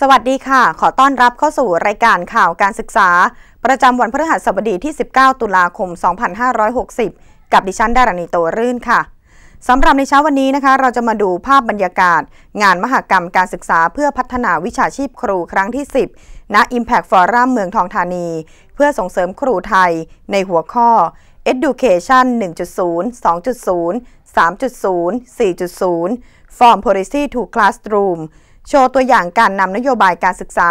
สวัสดีค่ะ ขอต้อนรับเข้าสู่รายการข่าวการศึกษา ประจำวันพฤหัสบดีที่ 19 ตุลาคม 2560 กับดิฉัน ดารณีโตรื่นค่ะ สำหรับในเช้าวันนี้นะคะ เราจะมาดูภาพบรรยากาศ งานมหกรรมการศึกษาเพื่อพัฒนาวิชาชีพครูครั้งที่ 10 ณ Impact Forum เมืองทองธานี เพื่อส่งเสริมครูไทยในหัวข้อ Education 1.0 2.0 3.0 4.0 Form Policy to Classroom โชว์ตัวอย่างการนำนโยบายการศึกษา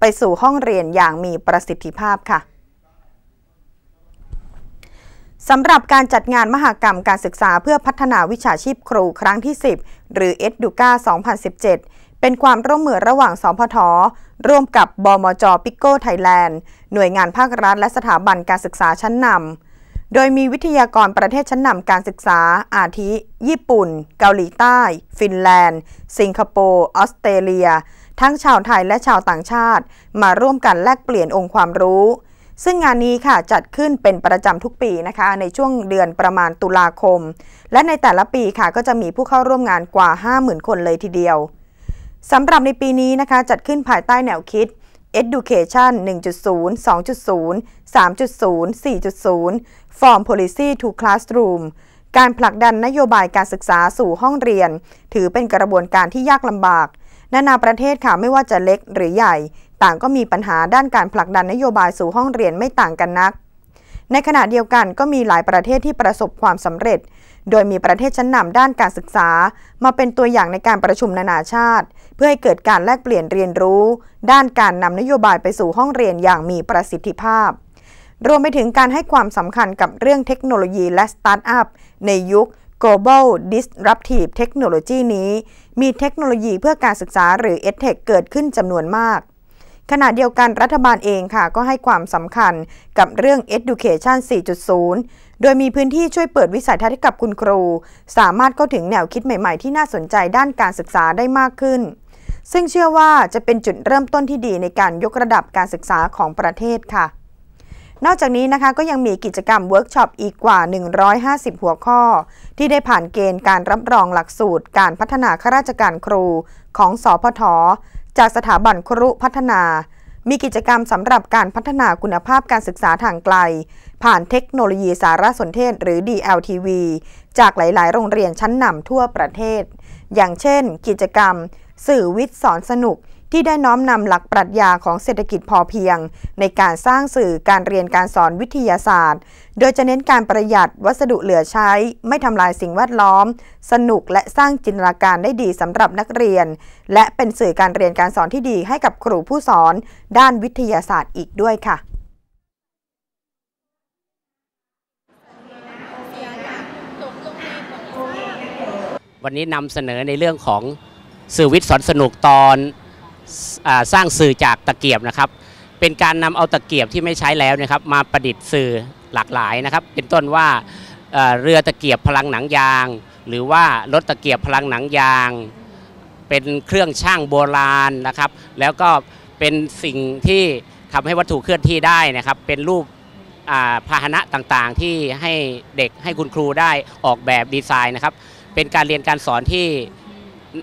ไปสู่ห้องเรียนอย่างมีประสิทธิภาพค่ะสำหรับการจัดงานมหกรรมการศึกษาเพื่อพัฒนาวิชาชีพครูครั้งที่ 10 หรือ EDUCA 2017 เป็นความร่วมมือระหว่างสพท ร่วมกับ บมจปิโก้ไทยแลนด์หน่วยงานภาครัฐและสถาบันการศึกษาชั้นนำโดยมีวิทยากรประเทศชั้นนำการศึกษาอาทิ ญี่ปุ่น เกาหลีใต้ ฟินแลนด์ สิงคโปร์ ออสเตรเลีย ทั้งชาวไทยและชาวต่างชาติ มาร่วมกันแลกเปลี่ยนองค์ความรู้ ซึ่งงานนี้ค่ะจัดขึ้นเป็นประจำทุกปีนะคะในช่วงเดือนประมาณตุลาคม และในแต่ละปีค่ะก็จะมีผู้เข้าร่วมงานกว่า 50,000 คนเลยทีเดียว สำหรับในปีนี้นะคะจัดขึ้นภายใต้แนวคิด Education 1.0 2.0 3.0 4.0 Form Policy to Classroom การผลักดันนโยบายการศึกษาสู่ห้องเรียน ถือเป็นกระบวนการที่ยากลำบาก นานาประเทศค่ะไม่ว่าจะเล็กหรือใหญ่ ต่างก็มีปัญหาด้านการผลักดันนโยบายสู่ห้องเรียนไม่ต่างกันนักในขณะเดียวกันก็มีหลายประเทศที่ประสบความสำเร็จ โดยมีประเทศชั้นนำด้านการศึกษามาเป็นตัวอย่างในการประชุมนานาชาติ เพื่อให้เกิดการแลกเปลี่ยนเรียนรู้ ด้านการนำนโยบายไปสู่ห้องเรียนอย่างมีประสิทธิภาพ รวมไปถึงการให้ความสำคัญกับเรื่องเทคโนโลยีและสตาร์ทอัพ ในยุค Global Disruptive Technology นี้มีเทคโนโลยีเพื่อการศึกษาหรือ EdTech เกิดขึ้นจำนวนมากขณะเดียวกันรัฐบาลเองค่ะก็ให้ความสำคัญกับเรื่อง Education 4.0 โดยมีพื้นที่ช่วยเปิดวิสัยทัศน์ให้กับคุณครู สามารถเข้าถึงแนวคิดใหม่ๆ ที่น่าสนใจด้านการศึกษาได้มากขึ้น ซึ่งเชื่อว่าจะเป็นจุดเริ่มต้นที่ดีในการยกระดับการศึกษาของประเทศค่ะ นอกจากนี้นะคะ ก็ยังมีกิจกรรมเวิร์กช็อปอีกกว่า 150 หัวข้อ ที่ได้ผ่านเกณฑ์การรับรองหลักสูตร การพัฒนาข้าราชการครู ของสอพทจากสถาบันครุพัฒนา มีกิจกรรมสำหรับการพัฒนาคุณภาพการศึกษาทางไกล ผ่านเทคโนโลยีสารสนเทศหรือ DLTV จากหลาย ๆ โรงเรียนชั้นนำทั่วประเทศ อย่างเช่นกิจกรรม สื่อวิทย์สอนสนุกที่ได้น้อมนำหลักปรัชญาของเศรษฐกิจพอเพียง ในการสร้างสื่อการเรียนการสอนวิทยาศาสตร์ โดยจะเน้นการประหยัดวัสดุเหลือใช้ไม่ทำลายสิ่งแวดล้อม สนุกและสร้างจินตนาการได้ดีสำหรับนักเรียน และเป็นสื่อการเรียนการสอนที่ดีให้กับครูผู้สอนด้านวิทยาศาสตร์อีกด้วยค่ะ วันนี้นำเสนอในเรื่องของสื่อวิทย์สอนสนุกตอนสร้างสื่อจากตะเกียบนะครับ เป็นการนำเอาตะเกียบที่ไม่ใช้แล้วนะครับมาประดิษฐ์สื่อหลากหลายนะครับเป็นต้นว่าเรือตะเกียบพลังหนังยาง หรือว่ารถตะเกียบพลังหนังยาง เป็นเครื่องช่างโบราณนะครับแล้วก็เป็นสิ่งที่ทำให้วัตถุเคลื่อนที่ได้นะครับเป็นรูปพาหนะต่างๆ ที่ให้เด็กให้คุณครูได้ออกแบบดีไซน์นะครับ เป็นการเรียนการสอนที่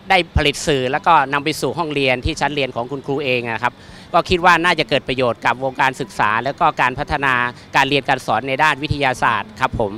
ได้ผลิตสื่อแล้วก็นำไปสู่ห้องเรียนที่ชั้นเรียนของคุณครูเองนะครับ ก็คิดว่าน่าจะเกิดประโยชน์กับวงการศึกษา แล้วก็การพัฒนาการเรียนการสอนในด้านวิทยาศาสตร์ครับผม